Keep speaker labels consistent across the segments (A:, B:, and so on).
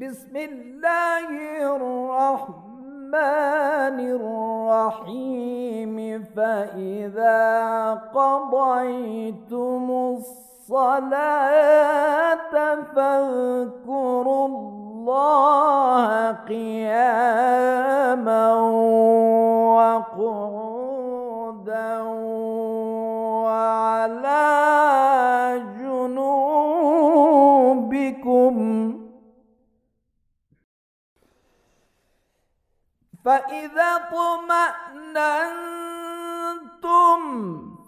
A: بسم الله الرحمن الرحيم فإذا قضيتم الصلاة فاذكروا الله قياما وقعودا وعلى جنوبكم فإذا اطمأننتم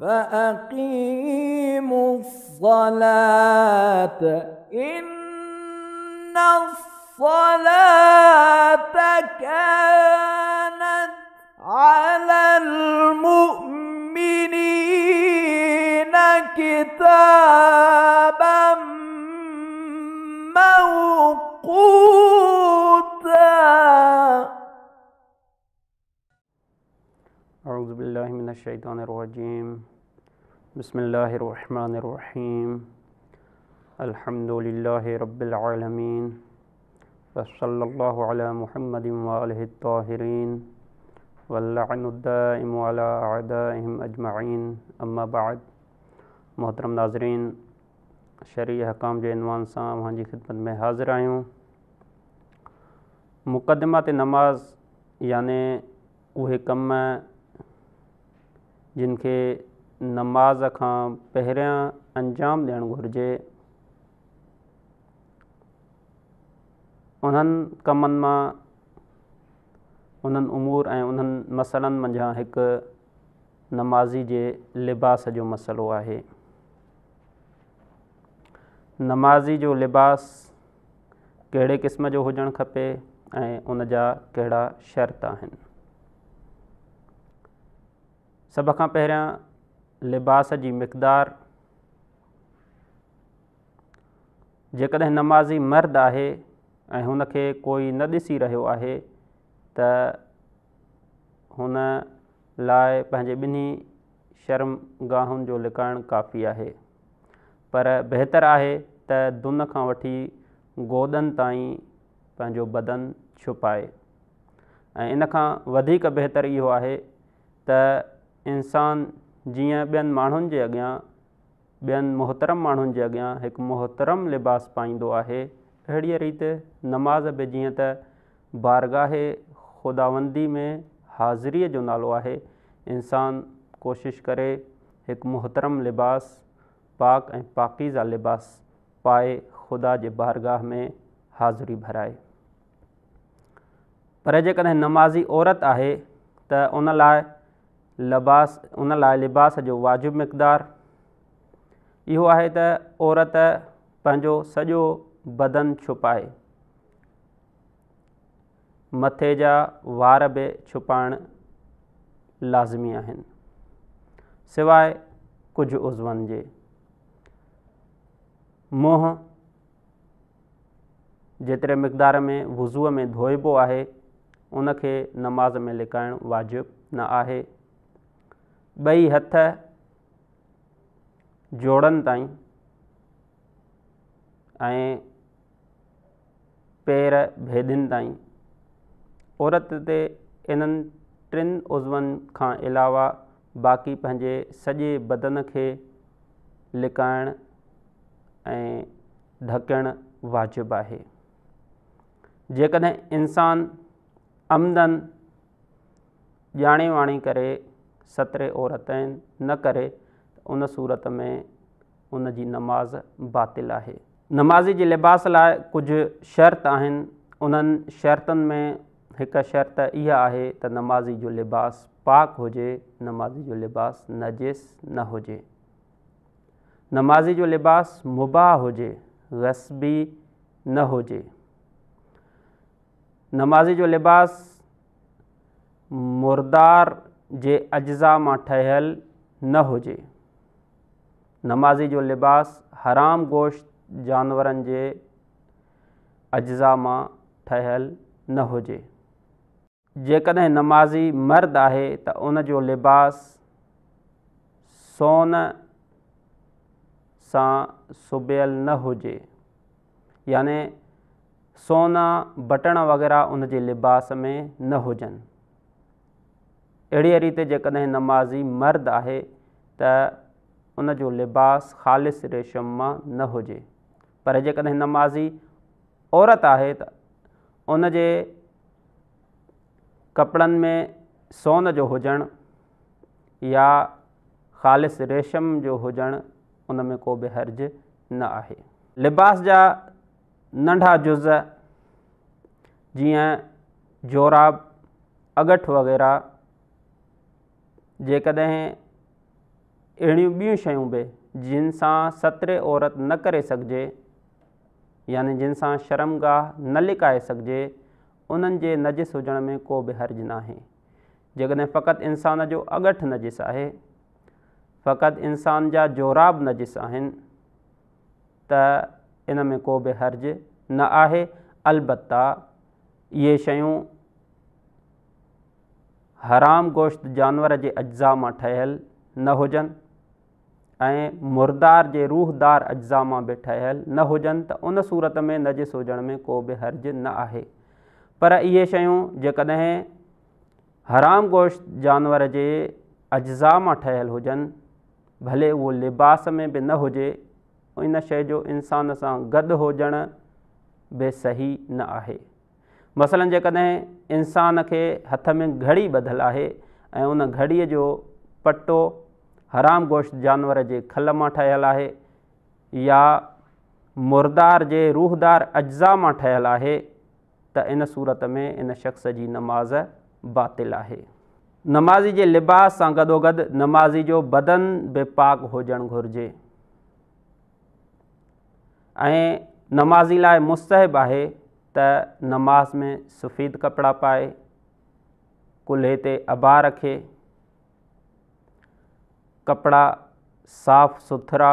A: فأقيموا الصلاة إن الصلاة كانت على المؤمنين كتاب من الشيطان الرجيم بسم الله الرحمن الرحيم الحمد لله رب العالمين وصلى الله على محمد وآله الطاهرين واللعن الدائم على أعدائهم أجمعين أما بعد محترم ناظرین शरी हकाम जे इनवान सां मुंहिंजी خدمت میں حاضر आहियूं मुक़दमा ते नमाज़ याने उहे जिनखे नमाज़ खां पहिरियां अंजाम ॾियणु घुरिजे उन्हनि कमनि मां उन्हनि उमूर ऐं उन्हनि मसलनि मंझां हिकु नमाज़ी जे लिबास जो मसलो आहे नमाज़ी जो लिबास कहिड़े क़िस्म जो हुजणु खपे ऐं उन जा कहिड़ा शर्त आहिनि सभ खां पहिरियां लिबास जी मक़दार जेकॾहिं नमाज़ी मर्द आहे ऐं कोई न ॾिसी रहियो आहे त हुन लाइ पंहिंजे ॿिन्ही शर्मगाहुनि जो लिकाइणु काफ़ी आहे पर बहितरु आहे त दुनि खां वठी गोदनि ताईं पंहिंजो छुपाए ऐं इन खां वधीक इंसान जीअं ॿियनि माण्हुनि जे अॻियां ॿियनि मोहतरम माण्हुनि जे अॻियां हिकु मोहतरम लिबास पाईंदो आहे अहिड़ीअ रीति नमाज़ बि जीअं त बारगाह ख़ुदावंदी में हाज़िरीअ जो नालो आहे इंसानु कोशिशि करे हिकु मोहतरम लिबास पाक ऐं पाकी लिबास पाए ख़ुदा जे बारगाह में हाज़िरी भराए पर जेकॾहिं नमाज़ी औरत आहे त उन लाइ लिबास उन लाइ लिबास जो वाजिबु मक़दारु इहो आहे त औरत पंहिंजो सॼो बदन छुपाए मथे जा वार बि छुपाइणु लाज़मी आहिनि सवाइ कुझु उज़वनि जे मुंहुं जेतिरे मक़दार में वुज़ूअ में धोइबो आहे उनखे नमाज़ में लिकाइणु वाजिबु न आहे ॿई हथ जोड़नि ताईं ऐं पेर भेदियुनि ताईं औरत ते इन्हनि टिनि उज़वनि खां अलावा बाक़ी पंहिंजे सॼे बदन खे लिकाइणु ऐं ढकणु वाजिबु आहे जेकॾहिं इन्सान आमदन ॼाणे वाणी करे सत्रहें औरतें न करे उन सूरत में उन जी नमाज़ बातिल आहे नमाज़ी जे लिबास लाइ कुझु शर्त आहिनि उन्हनि शर्तनि में हिकु शर्त इहा आहे त नमाज़ी जो लिबास पाक हुजे नमाज़ी जो लिबास नज़िस न हुजे नमाज़ी जो लिबास मुबाह हुजे रस्बी न हुजे नमाज़ी जो लिबास जे अजज़ा मां ठहियलु न हुजे नमाज़ी जो लिबास हराम गोश्त जानवरनि जे अज़ा मां ठहियलु न हुजे जेकॾहिं नमाज़ी मर्दु आहे त उन जो लिबास सोन सां सुबियलु न हुजे यानि सोना बटण वग़ैरह उन जे लिबास में न हुजनि अहिड़ीअ रीति जेकॾहिं नमाज़ी मर्द आहे त उन जो लिबास ख़ालिस रेशम मां न हुजे पर जेकॾहिं नमाज़ी औरत आहे त उन जे कपिड़नि में सोन जो हुजणु या ख़ालिस रेशम जो हुजणु उन में को बि हर्ज न आहे लिबास जा नंढा जुज़ जीअं जोराब अगठ वग़ैरह जेकॾहिं अहिड़ियूं ॿियूं शयूं बि जिन सां सतरे औरत न करे सघिजे यानी जिन सां शर्मगाह न लिकाए सघिजे उन्हनि जे नजिस हुजण में को बि हर्ज न आहे जेकॾहिं फ़क़ति इंसान जो अगठि नजिस आहे फ़क़ति इंसान जा जोराब नजिस आहिनि त इन में को बि हर्ज न आहे अलबत्ता इहे शयूं हराम गोश्त जानवर जे अज्ज़ा मां ठहियलु न हुजनि ऐं मुर्दार जे रूहदार अज्ज़ा मां बि ठहियलु न हुजनि त उन सूरत में न जिस हुजण में को बि हर्ज न आहे पर इहे शयूं जेकॾहिं हराम गोश्त जानवर जे अज्ज़ा मां ठहियलु हुजनि भले उहो लिबास में बि न हुजे इन शइ जो इंसान सां गॾु हुजण बि सही न आहे मसलनि जेकॾहिं इंसान खे हथ में घड़ी ॿधलु आहे ऐं उन घड़ीअ जो पटो गोश्त जानवर जे खल मां ठहियलु आहे या मुर्दार जे रूहदार अजज़ा मां ठहियलु आहे त इन सूरत में इन शख़्स जी नमाज़ बातिल आहे नमाज़ी जे लिबास सां गॾोगॾु नमाज़ी जो बदन बेपाक हुजणु घुरिजे ऐं नमाज़ी लाइ मुसहिबु आहे त नमाज़ में کپڑا कपिड़ा पाए कुल ते अबा रखे कपिड़ा साफ़ सुथरा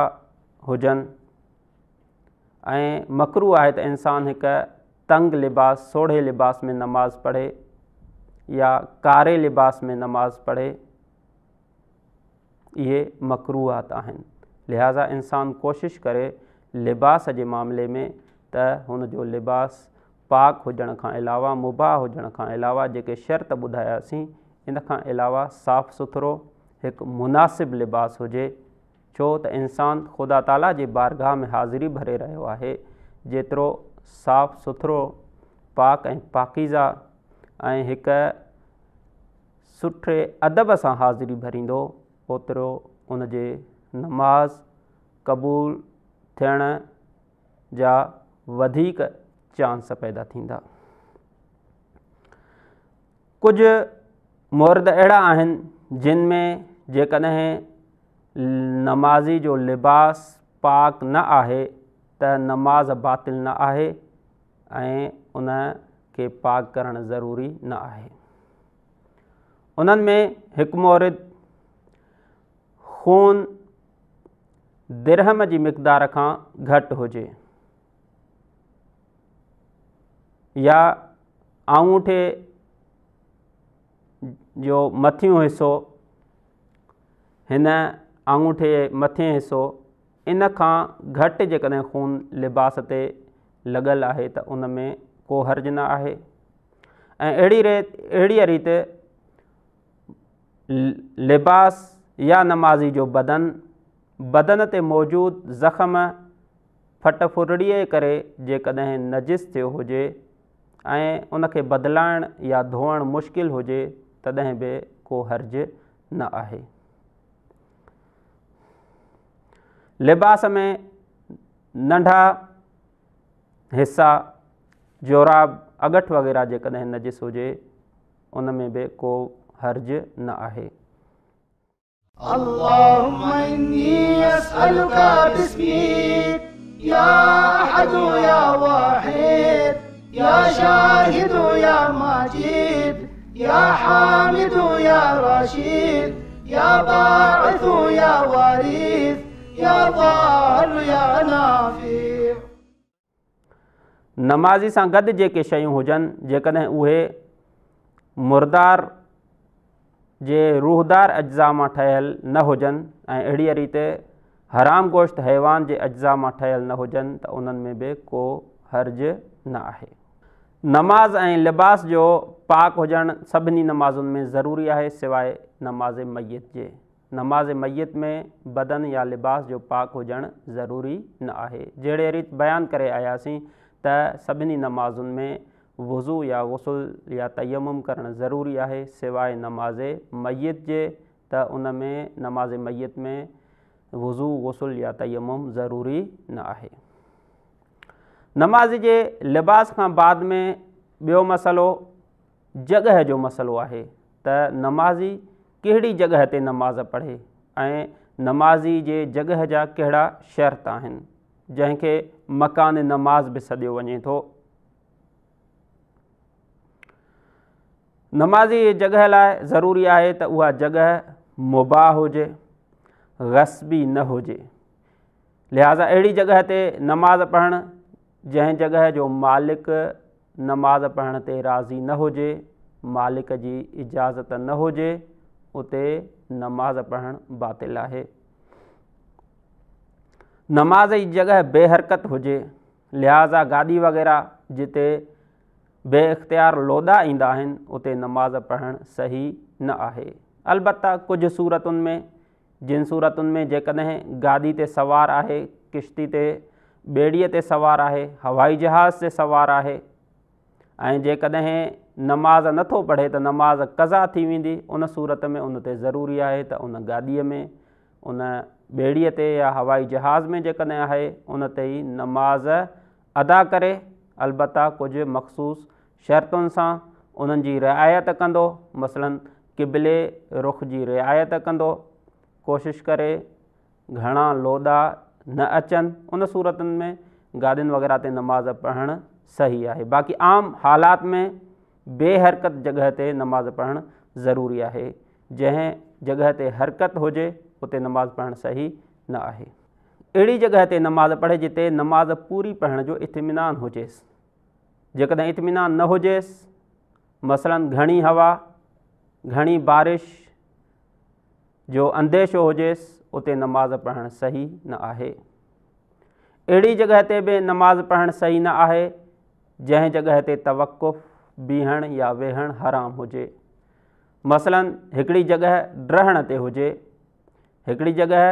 A: हुजनि ऐं मकरू आहे त इंसानु हिकु तंग लिबास सोढ़े लिबास में नमाज़ पढ़े या कारे लिबास में नमाज़ पढ़े इहे मकरूआत आहिनि लिहाज़ा इंसानु कोशिशि करे लिबास जे मामले में त हुनजो पाक हुजण खां अलावा मुबाह हुजण खां अलावा जेके शर्त ॿुधायासीं इन खां अलावा साफ़ु सुथिरो हिकु मुनासिबु लिबास हुजे छो त इंसानु ख़ुदा ताला जे बारगाह में हाज़िरी भरे रहियो आहे जेतिरो साफ़ु सुथिरो पाक ऐं पाकीज़ा ऐं हिकु सुठे अदब सां हाज़िरी भरींदो ओतिरो उन जे नमाज़ क़बूल थियण जा वधीक चांस पैदा थींदा कुझु महरत अहिड़ा आहिनि जिन में जेकॾहिं नमाज़ी जो लिबास पाक न आहे त नमाज़ बातिल न आहे ऐं उनखे पाक करणु ज़रूरी न आहे उन्हनि में हिकु महरत ख़ून दिरहम जी मक़दार खां घटि हुजे या आंगूठे जो मथियों हिसो हिन आंगूठे मथे हिसो इन खां घटि जेकॾहिं ख़ून लिबास ते लॻल आहे त उन में को हर्ज न आहे ऐं अहिड़ी रीति अहिड़ीअ रीति लिबास या नमाज़ी जो बदन बदन ते मौजूदु ज़ख़्म फट फुरड़ीअ जे करे जेकॾहिं नजिस थियो हुजे ऐं उनखे बदिलाइण या धोअणु मुश्किल हुजे तॾहिं बि को हर्ज न आहे लिबास में नंढा हिसा जोराब अगठ वग़ैरह जेकॾहिं नजिस जिस हुजे उन में बि को हर्ज न आहे يا شاهد يا مجيد يا حامد يا رشيد يا باعث يا وريث يا ضال يا نافع نمازی سان گد جے کے شیوں ہوجن جے کنے اوہے مردار جے روحدار اجزا ما ٹھہل نہ ہوجن ائی اڑی ریتے حرام گوشت حیوان جے اجزا ما ٹھہل نہ ہوجن تا انن میں بے کو حرج نہ ہے नमाज़ ऐं लिबास जो पाक हुजणु सभिनी नमाज़ुनि में ज़रूरी आहे सवाइ नमाज़ मैत जे नमाज़ मैत में बदन या लिबास जो पाक हुजणु ज़रूरी न आहे जहिड़े रीति बयानु करे आयासीं त सभिनी नमाज़ुनि में वुज़ू या वसुल या तयम करणु ज़रूरी आहे सवाइ नमाज़ मैत जे त उन में नमाज़ मैत में वुज़ू वसुल या तयम ज़रूरी न आहे नमाज़ जे लिबास खां बाद में ॿियो मसइलो जॻह जो मसइलो आहे त नमाज़ी कहिड़ी जॻह ते नमाज़ पढ़े ऐं नमाज़ी जे जॻह जा कहिड़ा शर्त आहिनि जंहिंखे मकान नमाज़ बि सॾियो वञे थो नमाज़ी जॻह लाइ ज़रूरी आहे त उहा जॻह मुबाह हुजे गसबी न हुजे लिहाज़ा अहिड़ी जॻह ते नमाज़ पढ़णु जंहिं जॻह जो मालिक नमाज़ पढ़ण ते राज़ी न हुजे मालिक जी इजाज़त न हुजे उते नमाज़ पढ़णु बातिल आहे नमाज़ जी जॻह बेहरकत हुजे लिहाज़ा गादी वग़ैरह जिते बे इख़्तियार लोदा ईंदा आहिनि उते नमाज़ पढ़णु सही न आहे अलता कुझु सूरतुनि में जिन सूरतुनि में जेकॾहिं गाॾी ते सवार आहे किश्ती ते ॿेड़ीअ ते सवारु आहे हवाई जहाज़ ते सवारु आहे ऐं जेकॾहिं नमाज़ नथो पढ़े त नमाज़ कज़ा थी वेंदी उन सूरत में उन ते ज़रूरी आहे त उन गाॾीअ में उन ॿेड़ीअ ते या हवाई जहाज़ में जेकॾहिं आहे उन ते ई नमाज़ अदा करे अलबत् कुझु मखसूस शर्तुनि सां उन्हनि जी रिआयत कंदो मसलनि क़िबले रुख जी रिआयत कंदो कोशिशि करे घणा लोदा न अचनि उन सूरतनि में गाॾियुनि वग़ैरह ते नमाज़ पढ़णु सही आहे बाक़ी आम हालात में बेहरकत जॻह ते नमाज़ पढ़णु ज़रूरी आहे जंहिं जॻह ते हरकत हुजे उते नमाज़ पढ़णु सही न आहे अहिड़ी जॻह ते नमाज़ पढ़े जिते नमाज़ पूरी पढ़ण जो इतमिनानु हुजेसि जेकॾहिं इतमिनान न हुजेसि मसलनि घणी हवा घणी बारिश जो अंदेशो हुजेसि उते नमाज़ पढ़णु सही न आहे अहिड़ी जॻह ते बि नमाज़ पढ़णु सही न आहे जंहिं जॻह ते तवकुफ़ बीहणु या वेहणु हराम हुजे मसलन हिकिड़ी जॻह ड्रहण ते हुजे हिकिड़ी जॻह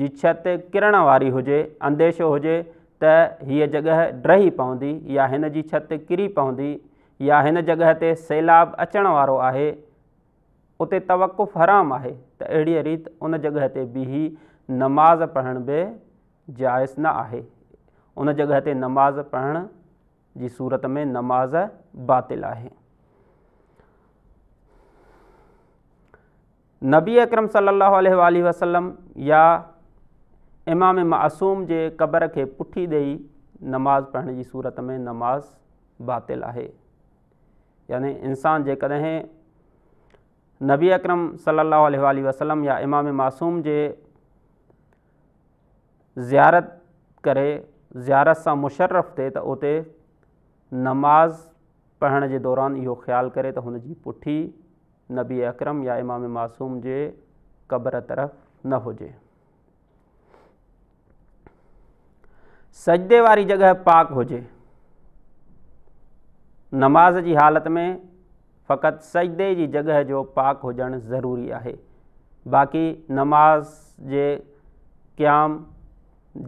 A: जी छत किरण वारी हुजे अंदेशो हुजे त हीअ जॻह ड्रही पवंदी या हिन जी छत किरी पवंदी या हिन जॻह ते सैलाब अचणु वारो आहे उते तवकुफ हराम आहे त अहिड़ीअ रीति उन जॻह ते बि नमाज़ पढ़ण बि जाइज़ न आहे उन जॻह ते नमाज़ पढ़ण जी सूरत में नमाज़ बातिल आहे नबी अकरम सलाहु आल वसलम या इमाम मासूम जे क़बर खे पुठी ॾेई नमाज़ पढ़ण जी सूरत में नमाज़ बातिल आहे यानी इंसानु जेकॾहिं नबी अकरम सली अलसलम या इमाम मासूम जे ज़ारत करे ज़ियारत सां मुशरफ़ थिए त उते नमाज़ पढ़ण जे दौरानि इहो ख़्यालु करे त हुन जी पुठी नबी अकरम या इमाम मासूम जे क़ब्र तरफ़ न हुजे सजदे वारी जॻह पाक हुजे नमाज़ जी हालति में फ़क़ति सजदे जी जॻह जो पाक हुजणु ज़रूरी आहे बाक़ी नमाज़ जे क़याम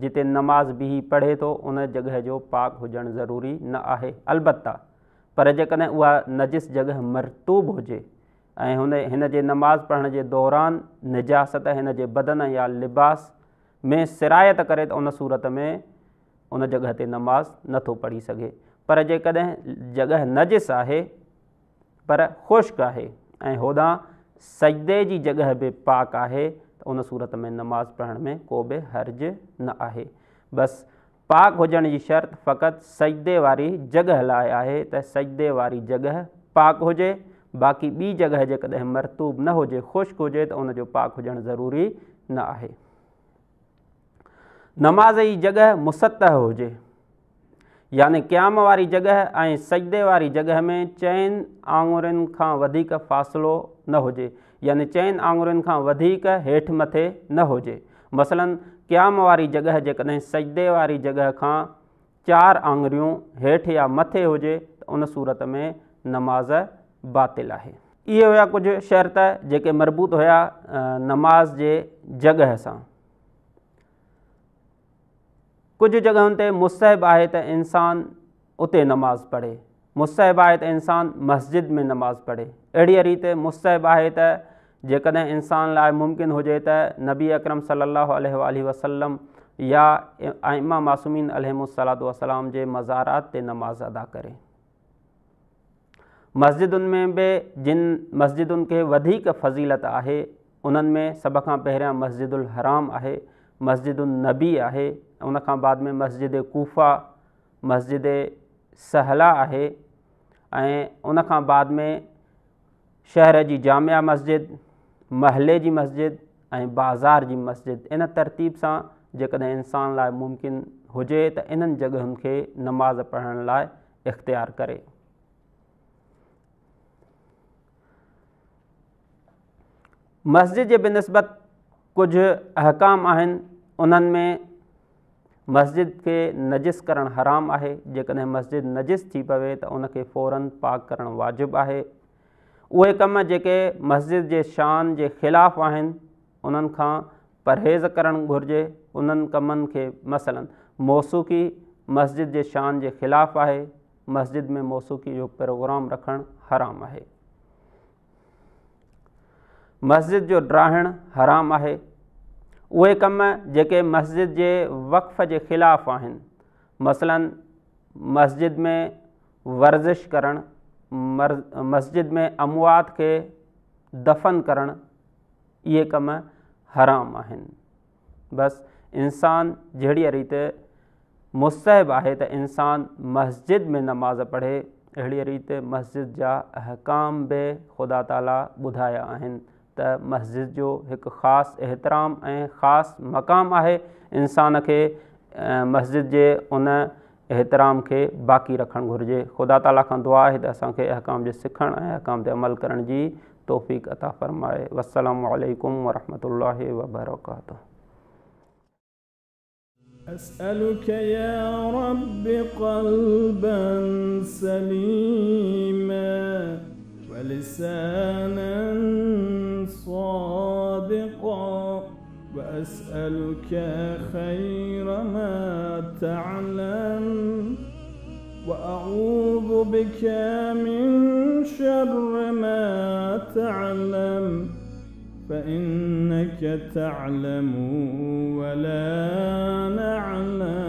A: जिते नमाज़ बि पढ़े थो उन जॻह जो पाक हुजणु ज़रूरी न आहे अलता पर जेकॾहिं उहा नजिस जॻह मरतूब हुजे ऐं हुन हिन जे नमाज़ पढ़ण जे दौरान निजासत हिन जे बदन या लिबास में सिरायत करे त उन सूरत में उन जॻह ते नमाज़ नथो पढ़ी सघे पर जेकॾहिं जॻह नजिस आहे पर ख़ुश्क आहे ऐं होॾां सईदे जी जॻह बि पाक आहे त उन सूरत में नमाज़ पढ़ण में को बि हर्ज न आहे बसि पाक हुजण जी शर्त फ़क़ति सजदे वारी जॻह लाइ आहे त सजदे वारी जॻह पाक हुजे बाक़ी ॿी जॻह जेकॾहिं मरतूब न हुजे ख़ुश्क हुजे त उनजो पाक हुजणु ज़रूरी न आहे नमाज़ जी जॻह मुसतह हुजे यानि क्याम वारी जॻह ऐं सजदे वारी जॻह में चइनि आङुरियुनि खां वधीक फ़ासिलो न हुजे यानि चइनि आङुरियुनि खां वधीक हेठि मथे न हुजे मसलनि क़्याम वारी जॻह जेकॾहिं सजदे वारी जॻह खां चारि आङुरियूं हेठि या मथे हुजे त उन सूरत में नमाज़ बातिल आहे इहे हुया कुझु शर्त जेके मरबूत हुया नमाज़ जे जॻह सां कुझु जॻहियुनि ते मुसहिब आहे त इंसानु उते नमाज़ पढ़े मुसहिबु आहे त इंसानु मस्जिद में नमाज़ पढ़े अहिड़ी रीति मुसहबु आहे त जेकॾहिं इंसान लाइ मुमकिन हुजे त नबी अकरम सली वसलम या इमा मासूमिन अलिमसलात वसलाम जे मज़ारात ते नमाज़ अदा करे मस्जिदुनि में बि जिन मस्जिदुनि खे वधीक फज़ीलत आहे उन्हनि में सभ खां पहिरियां मस्जिदु हराम आहे मस्जिद उन नबी आहे उनखां बाद में मस्जिद गुफ़ा मस्जिद सहला आहे ऐं उनखां बाद में शहर जी जाम मस्जिद महले जी मस्जिद ऐं جی जी मस्जिद इन तरतीब सां जेकॾहिं इंसान लाइ मुम्किन हुजे त इन्हनि जॻहयुनि खे नमाज़ पढ़ण लाइ इख़्तियारु करे मस्जिद जे बनस्बत कुझु अहकाम आहिनि उन्हनि में मस्जिद खे نجس کرن करणु हरामु आहे जेकॾहिं मस्जिद नजिस थी पवे त उनखे फ़ौरन पाक करणु वाजिबु आहे उहे कम जेके मस्जिद जे शान जे ख़िलाफ़ु आहिनि उन्हनि खां परहेज़ करणु घुरिजे उन्हनि कमनि खे मसलनि मौसीक़ी मस्जिद जे शान जे ख़िलाफ़ु आहे मस्जिद में मौसीक़ी जो प्रोग्राम रखणु हरामु आहे मस्जिद जो ड्राहण हराम है उहे कम जेके मस्जिद जे वक़्फ़ जे खिलाफ आहिनि मसलन मस्जिद में वर्ज़िश कर मस्जिद में अमवात के दफ़न करणु इहे कम हराम आहिनि बस इंसान जहिड़ीअ रीति मुस्तहब आहे त इंसान मस्जिद में नमाज़ पढ़े अहिड़ीअ रीति मस्जिद जा अहकाम बि ख़ुदा ताला ॿुधाया आहिनि त मस्जिद जो हिकु ख़ासि एतिराम ऐं ख़ासि मक़ामु आहे इंसान खे मस्जिद जे उन एतिराम खे बाक़ी रखणु घुरिजे ख़ुदा ताला खां दुआ आहे त असांखे अहकाम जे सिखणु ऐं अहकाम ते अमल करण जी तोहफ़ी अता फरमाए أسألك يا वसलकु वरहमतु अल वबरकातू صادقا وأسألك خير ما تعلم وأعوذ بك من شر ما تعلم فإنك تعلم ولا نعلم